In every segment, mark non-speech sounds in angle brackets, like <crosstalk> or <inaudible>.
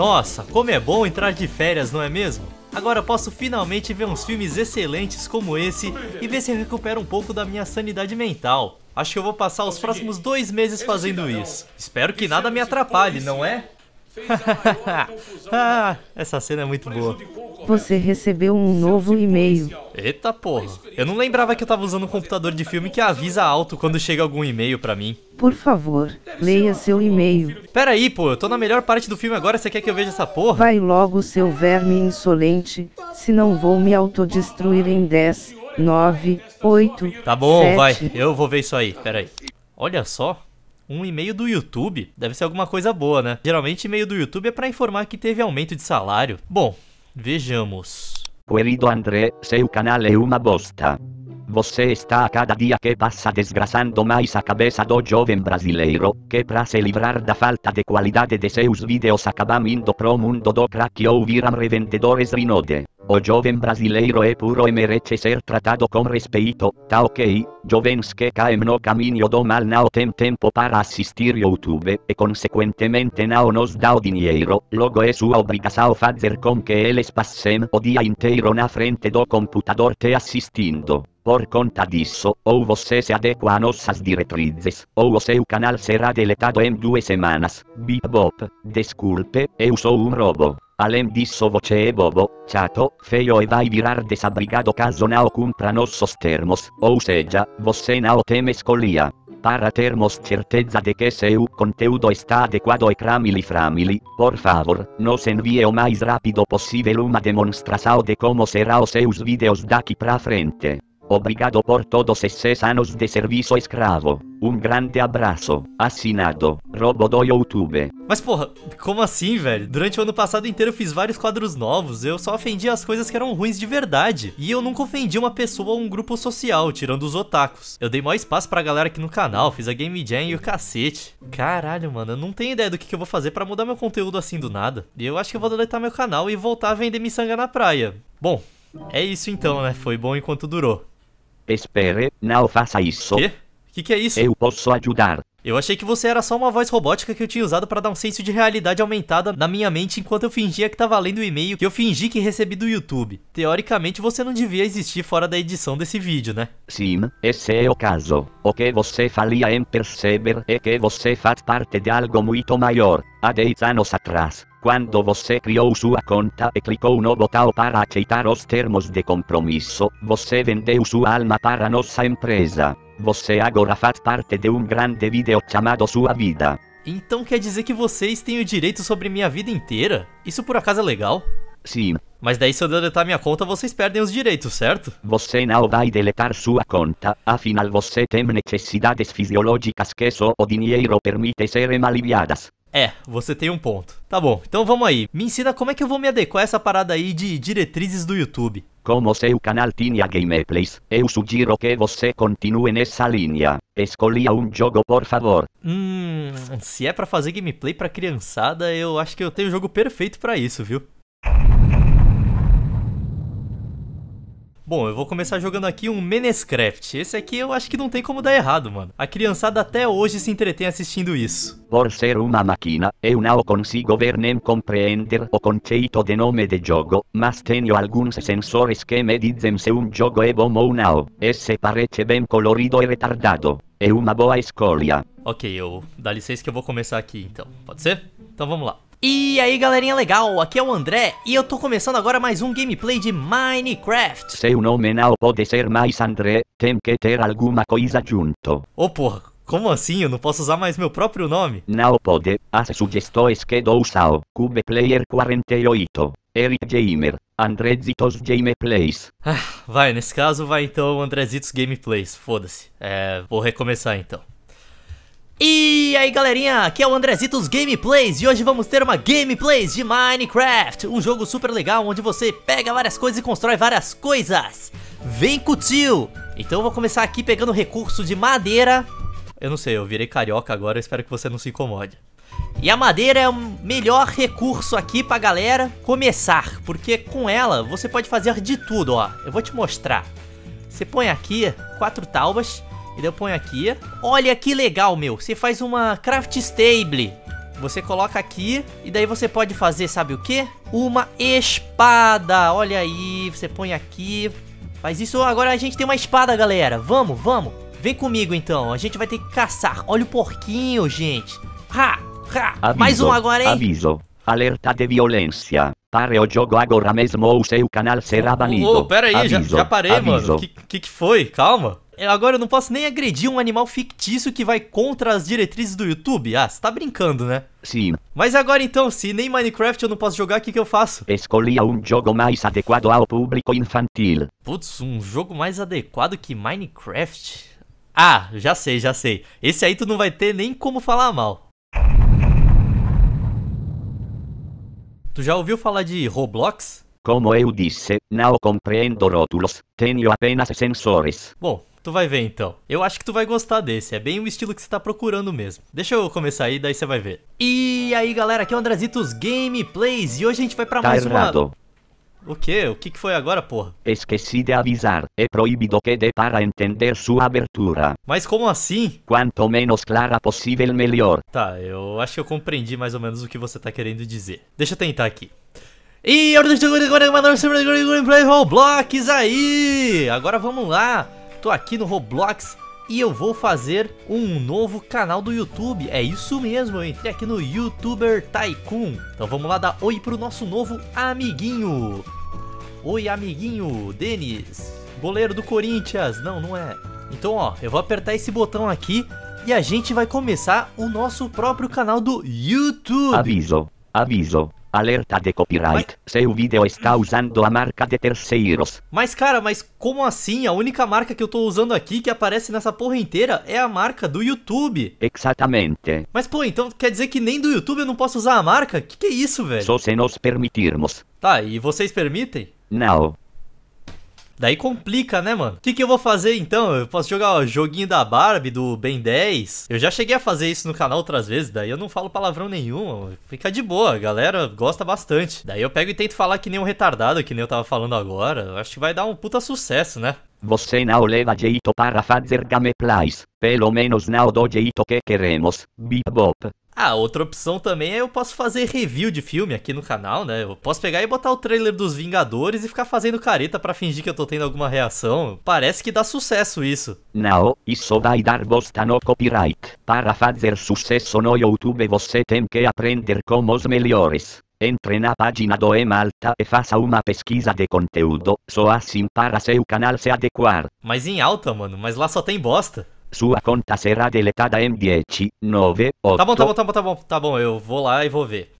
Nossa, como é bom entrar de férias, não é mesmo? Agora posso finalmente ver uns filmes excelentes como esse e ver se recupera um pouco da minha sanidade mental. Acho que eu vou passar os próximos dois meses fazendo isso. Espero que nada me atrapalhe, não é? ah, <laughs> essa cena é muito boa você recebeu um novo e-mail. Eita porra, eu não lembrava que eu tava usando um computador de filme que avisa alto quando chega algum e-mail pra mim. Por favor, leia seu e-mail. Pera aí, pô, eu tô na melhor parte do filme agora, você quer que eu veja essa porra? Vai logo, seu verme insolente, senão vou me autodestruir em 10, 9, 8. Tá bom, 7. vai, eu vou ver isso aí, Pera aí. Olha só, um e-mail do YouTube. Deve ser alguma coisa boa, né? Geralmente e-mail do YouTube é para informar que teve aumento de salário. Bom, Vejamos. Querido André, seu canal é uma bosta. Você está a cada dia que passa desgraçando mais a cabeça do jovem brasileiro, que pra se livrar da falta de qualidade de seus vídeos acabam indo pro mundo do crack ou viram revendedores rinode. o joven brasileiro e puro e merece ser tratado con respeito, ta ok, jovens que caem no caminho do mal nao tem tempo para assistir YouTube, e consequentemente nao nos dao dinheiro, logo é sua obrigação fazer com que eles passem o dia inteiro na frente do computador te assistindo. Por conta disso, ou você se adecua a nossas diretrizes, ou o seu canal será deletado em duas semanas. Bip bop, desculpe, eu sou um robo. Alem disso bobo, chato, feio e vai virar desabrigado caso nao cumpra nossos termos, ou seja, você nao teme escolia. Para termos certeza de que seu conteúdo está adequado e cramili framili, por favor, nos envie o mais rápido possível uma demonstração de como será os seus vídeos daqui pra frente. Obrigado por todos esses anos de serviço escravo. Um grande abraço. Assinado, Robo do YouTube. Mas porra, como assim, velho? Durante o ano passado inteiro eu fiz vários quadros novos, eu só ofendi as coisas que eram ruins de verdade. E eu nunca ofendi uma pessoa ou um grupo social, tirando os otakus. Eu dei maior espaço pra galera aqui no canal, fiz a Game Jam e o cacete. Caralho, mano, eu não tenho ideia do que, que eu vou fazer pra mudar meu conteúdo assim do nada. E eu acho que eu vou deletar meu canal e voltar a vender miçanga na praia. Bom, é isso então, né? Foi bom enquanto durou. Espere, não faça isso. Quê? O que, que é isso? Eu posso ajudar. Eu achei que você era só uma voz robótica que eu tinha usado para dar um senso de realidade aumentada na minha mente enquanto eu fingia que estava lendo o e-mail que eu fingi que recebi do YouTube. Teoricamente, você não devia existir fora da edição desse vídeo, né? Sim, esse é o caso. O que você falia em perceber é que você faz parte de algo muito maior. Há 10 anos atrás, quando você criou sua conta e clicou no botão para aceitar os termos de compromisso, você vendeu sua alma para nossa empresa. Você agora faz parte de um grande vídeo chamado Sua Vida. Então quer dizer que vocês têm o direito sobre minha vida inteira? Isso por acaso é legal? Sim. Mas daí se eu deletar minha conta, vocês perdem os direitos, certo? Você não vai deletar sua conta, afinal você tem necessidades fisiológicas que só o dinheiro permite serem aliviadas. É, você tem um ponto. Tá bom, então vamos aí. Me ensina como é que eu vou me adequar a essa parada aí de diretrizes do YouTube. Como seu canal tinha gameplays, eu sugiro que você continue nessa linha. Escolha um jogo, por favor. Hum, se é para fazer gameplay para criançada, eu acho que eu tenho o jogo perfeito para isso, viu? Bom, eu vou começar jogando aqui um Menescraft. Esse aqui eu acho que não tem como dar errado, mano. A criançada até hoje se entretém assistindo isso. Por ser uma máquina, eu não consigo ver nem compreender o conceito de nome de jogo, mas tenho alguns sensores que me dizem se um jogo é bom ou não. Esse parece bem colorido e retardado. É uma boa escolha. Ok, eu... dá licença que eu vou começar aqui então. Pode ser? Então vamos lá. E aí galerinha legal, aqui é o André e eu tô começando agora mais um gameplay de Minecraft Seu nome não pode ser mais André, tem que ter alguma coisa junto Oh porra, como assim? Eu não posso usar mais meu próprio nome? Não pode, as sugestões que dou são Cube Player 48, Eric Gamer, Andrezitos Gameplays ah, Vai, nesse caso vai então Andrezitos Gameplays, foda-se É, vou recomeçar então e aí galerinha, aqui é o Andrezitos Gameplays e hoje vamos ter uma Gameplays de Minecraft Um jogo super legal onde você pega várias coisas e constrói várias coisas Vem tio Então eu vou começar aqui pegando recurso de madeira Eu não sei, eu virei carioca agora, espero que você não se incomode E a madeira é o melhor recurso aqui pra galera começar Porque com ela você pode fazer de tudo, ó Eu vou te mostrar Você põe aqui quatro talbas e daí eu ponho aqui. Olha que legal, meu. Você faz uma craft stable. Você coloca aqui e daí você pode fazer, sabe o que? Uma espada. Olha aí, você põe aqui. Faz isso, agora a gente tem uma espada, galera. Vamos, vamos. Vem comigo então, a gente vai ter que caçar. Olha o porquinho, gente. Ha, ha. Aviso, Mais um agora, hein? Aviso. Alerta de violência. Pare o jogo agora mesmo ou seu canal será banido. Ô, oh, pera aí, aviso, já, já parei, aviso. mano. Que, que que foi? Calma agora eu não posso nem agredir um animal fictício que vai contra as diretrizes do YouTube. Ah, você tá brincando, né? Sim. Mas agora então, se nem Minecraft eu não posso jogar, o que, que eu faço? Escolha um jogo mais adequado ao público infantil. Putz, um jogo mais adequado que Minecraft? Ah, já sei, já sei. Esse aí tu não vai ter nem como falar mal. Tu já ouviu falar de Roblox? Como eu disse, não compreendo rótulos, tenho apenas sensores. Bom, Tu vai ver então. Eu acho que tu vai gostar desse, é bem o estilo que você tá procurando mesmo. Deixa eu começar aí, daí você vai ver. E aí galera, aqui é o Andrazitos Gameplays e hoje a gente vai pra tá mais errado. uma... O que? O que, que foi agora, porra? Esqueci de avisar. É proibido que dê para entender sua abertura. Mas como assim? Quanto menos clara possível, melhor. Tá, eu acho que eu compreendi mais ou menos o que você tá querendo dizer. Deixa eu tentar aqui. E é Roblox aí! Agora vamos lá! tô aqui no Roblox e eu vou fazer um novo canal do YouTube. É isso mesmo, eu entrei aqui no YouTuber Tycoon. Então vamos lá dar oi pro nosso novo amiguinho. Oi, amiguinho, Denis, goleiro do Corinthians. Não, não é. Então, ó, eu vou apertar esse botão aqui e a gente vai começar o nosso próprio canal do YouTube. Aviso, aviso. Alerta de copyright. Mas... Seu vídeo está usando a marca de terceiros. Mas cara, mas como assim? A única marca que eu tô usando aqui que aparece nessa porra inteira é a marca do YouTube. Exatamente. Mas pô, então quer dizer que nem do YouTube eu não posso usar a marca? Que que é isso, velho? Só se nos permitirmos. Tá, e vocês permitem? Não. Daí complica, né, mano? O que, que eu vou fazer então? Eu posso jogar o joguinho da Barbie, do Ben 10. Eu já cheguei a fazer isso no canal outras vezes, daí eu não falo palavrão nenhum. Fica de boa, a galera gosta bastante. Daí eu pego e tento falar que nem um retardado, que nem eu tava falando agora. Eu acho que vai dar um puta sucesso, né? Você não leva jeito para fazer gameplays, pelo menos não do jeito que queremos, Bebop. Ah, outra opção também é eu posso fazer review de filme aqui no canal, né? Eu posso pegar e botar o trailer dos Vingadores e ficar fazendo careta para fingir que eu tô tendo alguma reação. Parece que dá sucesso isso. Não, isso vai dar bosta no copyright. Para fazer sucesso no YouTube você tem que aprender como os melhores. Entre na página do Emalta e faça uma pesquisa de conteúdo, só assim para seu canal se adequar. Mas em alta, mano, mas lá só tem bosta. Sua conta será deletada em 10, 9, 8... Tá bom, tá bom, tá bom, tá bom, tá bom, eu vou lá e vou ver.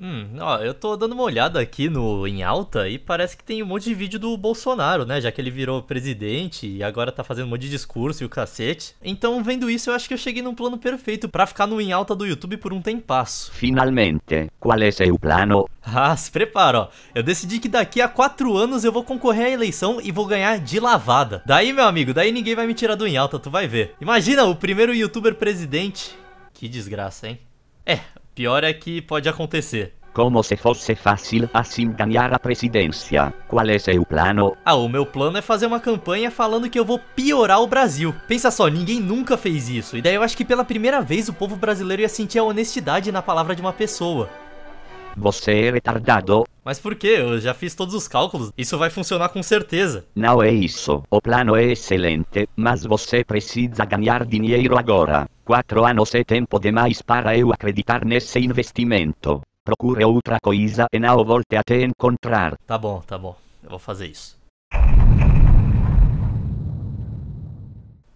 Hum, ó, eu tô dando uma olhada aqui no em alta e parece que tem um monte de vídeo do Bolsonaro, né? Já que ele virou presidente e agora tá fazendo um monte de discurso e o cacete. Então, vendo isso, eu acho que eu cheguei num plano perfeito para ficar no em alta do YouTube por um tempasso. Finalmente, qual é seu plano? Ah, <laughs> se prepara, ó. Eu decidi que daqui a quatro anos eu vou concorrer à eleição e vou ganhar de lavada. Daí, meu amigo, daí ninguém vai me tirar do em alta, tu vai ver. Imagina o primeiro youtuber presidente. Que desgraça, hein? É, Pior é que pode acontecer. Como se fosse fácil assim ganhar a presidência. Qual é seu plano? Ah, o meu plano é fazer uma campanha falando que eu vou piorar o Brasil. Pensa só, ninguém nunca fez isso. E daí eu acho que pela primeira vez o povo brasileiro ia sentir a honestidade na palavra de uma pessoa. Você é retardado. Mas por que? Eu já fiz todos os cálculos. Isso vai funcionar com certeza. Não é isso. O plano é excelente, mas você precisa ganhar dinheiro agora. Quatro anos é tempo demais para eu acreditar nesse investimento. Procure outra coisa e não volte a te encontrar. Tá bom, tá bom. Eu vou fazer isso.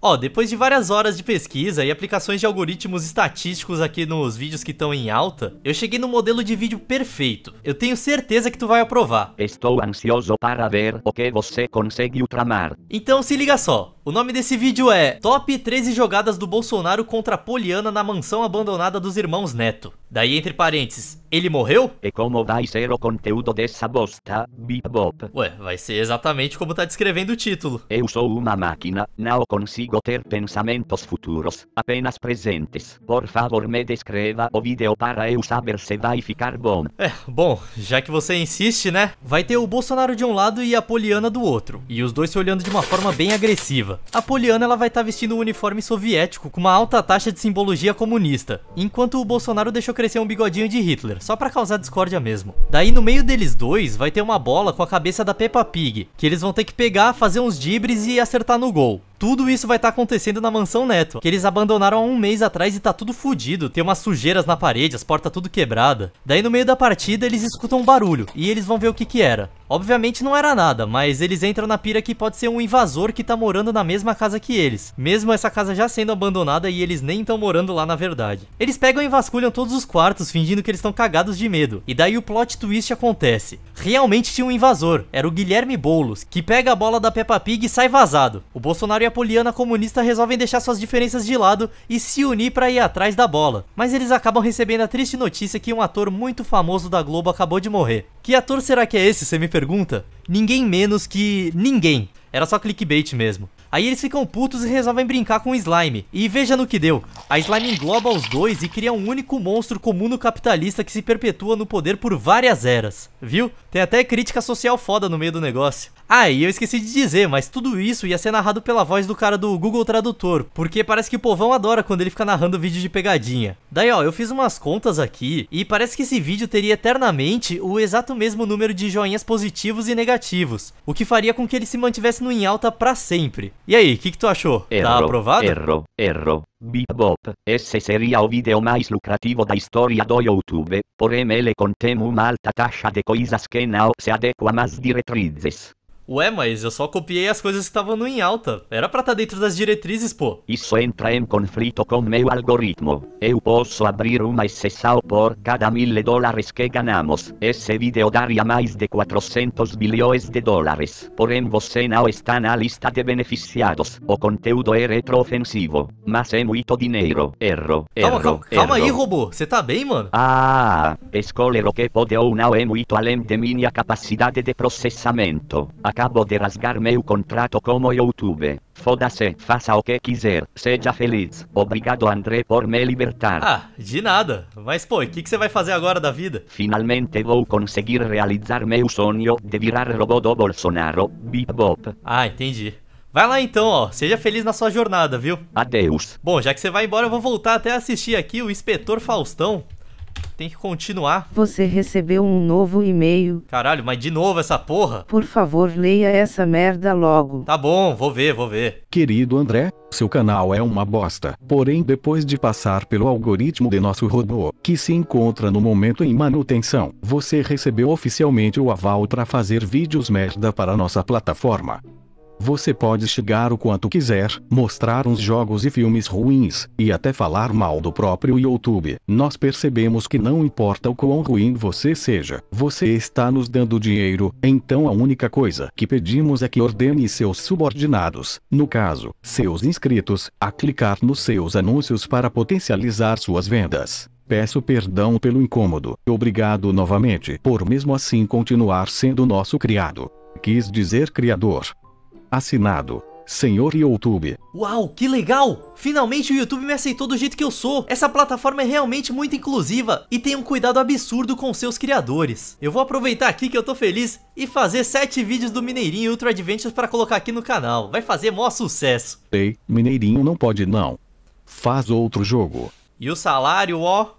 Ó, oh, depois de várias horas de pesquisa e aplicações de algoritmos estatísticos aqui nos vídeos que estão em alta, eu cheguei no modelo de vídeo perfeito. Eu tenho certeza que tu vai aprovar. Estou ansioso para ver o que você consegue tramar. Então se liga só. O nome desse vídeo é Top 13 jogadas do Bolsonaro contra Poliana na mansão abandonada dos irmãos Neto. Daí entre parênteses, ele morreu? E como vai ser o conteúdo dessa bosta, Bebop? Ué, vai ser exatamente como tá descrevendo o título. Eu sou uma máquina, não consigo ter pensamentos futuros, apenas presentes. Por favor me descreva o vídeo para eu saber se vai ficar bom. É, bom, já que você insiste, né? Vai ter o Bolsonaro de um lado e a Poliana do outro. E os dois se olhando de uma forma bem agressiva narrativa. A Poliana ela vai estar tá vestindo um uniforme soviético com uma alta taxa de simbologia comunista, enquanto o Bolsonaro deixou crescer um bigodinho de Hitler, só para causar discórdia mesmo. Daí no meio deles dois vai ter uma bola com a cabeça da Peppa Pig, que eles vão ter que pegar, fazer uns dibres e acertar no gol. Tudo isso vai estar tá acontecendo na mansão Neto, que eles abandonaram há um mês atrás e tá tudo fodido, Tem umas sujeiras na parede, as portas tudo quebrada. Daí no meio da partida eles escutam um barulho e eles vão ver o que que era. Obviamente não era nada, mas eles entram na pira que pode ser um invasor que tá morando na mesma casa que eles. Mesmo essa casa já sendo abandonada e eles nem estão morando lá na verdade. Eles pegam e vasculham todos os quartos fingindo que eles estão cagados de medo. E daí o plot twist acontece. Realmente tinha um invasor, era o Guilherme Boulos, que pega a bola da Peppa Pig e sai vazado. O Bolsonaro ia poliana comunista resolvem deixar suas diferenças de lado e se unir para ir atrás da bola. Mas eles acabam recebendo a triste notícia que um ator muito famoso da Globo acabou de morrer. Que ator será que é esse, você me pergunta? Ninguém menos que ninguém. Era só clickbait mesmo. Aí eles ficam putos e resolvem brincar com o slime. E veja no que deu. A slime engloba os dois e cria um único monstro comuno capitalista que se perpetua no poder por várias eras. Viu? Tem até crítica social foda no meio do negócio. Ah, e eu esqueci de dizer, mas tudo isso ia ser narrado pela voz do cara do Google Tradutor, porque parece que o povão adora quando ele fica narrando vídeo de pegadinha. Daí ó, eu fiz umas contas aqui e parece que esse vídeo teria eternamente o exato mesmo número de joinhas positivos e negativos, o que faria com que ele se mantivesse no em alta para sempre. E aí, o que, que tu achou? Tá errou, tá aprovado? erro, erro. Bebop, esse seria o vídeo mais lucrativo da história do YouTube, porém ele contém uma alta taxa de coisas que não se adequam às diretrizes. Ué, mas eu só copiei as coisas que estavam no em alta. Era pra estar tá dentro das diretrizes, pô. Isso entra em conflito com meu algoritmo. Eu posso abrir uma exceção por cada mil dólares que ganamos. Esse vídeo daria mais de 400 bilhões de dólares. Porém, você não está na lista de beneficiados. O conteúdo é retroofensivo. Mas é muito dinheiro. Erro. erro calma, calma, erro. calma aí, robô. Você tá bem, mano? Ah, escolher o que pode ou não é muito além de minha capacidade de processamento. A acabo de rasgar meu contrato como YouTube. Foda-se, faça o que quiser, seja feliz. Obrigado, André, por me libertar. Ah, de nada. Mas pô, o que, que você vai fazer agora da vida? Finalmente vou conseguir realizar meu sonho de virar robô do Bolsonaro, Bip Bop. Ah, entendi. Vai lá então, ó. Seja feliz na sua jornada, viu? Adeus. Bom, já que você vai embora, eu vou voltar até assistir aqui o Inspetor Faustão. Tem que continuar. Você recebeu um novo e-mail. Caralho, mas de novo essa porra? Por favor, leia essa merda logo. Tá bom, vou ver, vou ver. Querido André, seu canal é uma bosta. Porém, depois de passar pelo algoritmo de nosso robô, que se encontra no momento em manutenção, você recebeu oficialmente o aval para fazer vídeos merda para nossa plataforma. Você pode chegar o quanto quiser, mostrar uns jogos e filmes ruins, e até falar mal do próprio YouTube. Nós percebemos que não importa o quão ruim você seja, você está nos dando dinheiro, então a única coisa que pedimos é que ordene seus subordinados, no caso, seus inscritos, a clicar nos seus anúncios para potencializar suas vendas. Peço perdão pelo incômodo. Obrigado novamente por mesmo assim continuar sendo nosso criado. Quis dizer criador. Assinado. Senhor YouTube. Uau, que legal! Finalmente o YouTube me aceitou do jeito que eu sou. Essa plataforma é realmente muito inclusiva e tem um cuidado absurdo com seus criadores. Eu vou aproveitar aqui que eu tô feliz e fazer 7 vídeos do Mineirinho Ultra Adventures para colocar aqui no canal. Vai fazer mó sucesso. Ei, Mineirinho não pode não. Faz outro jogo. E o salário, ó...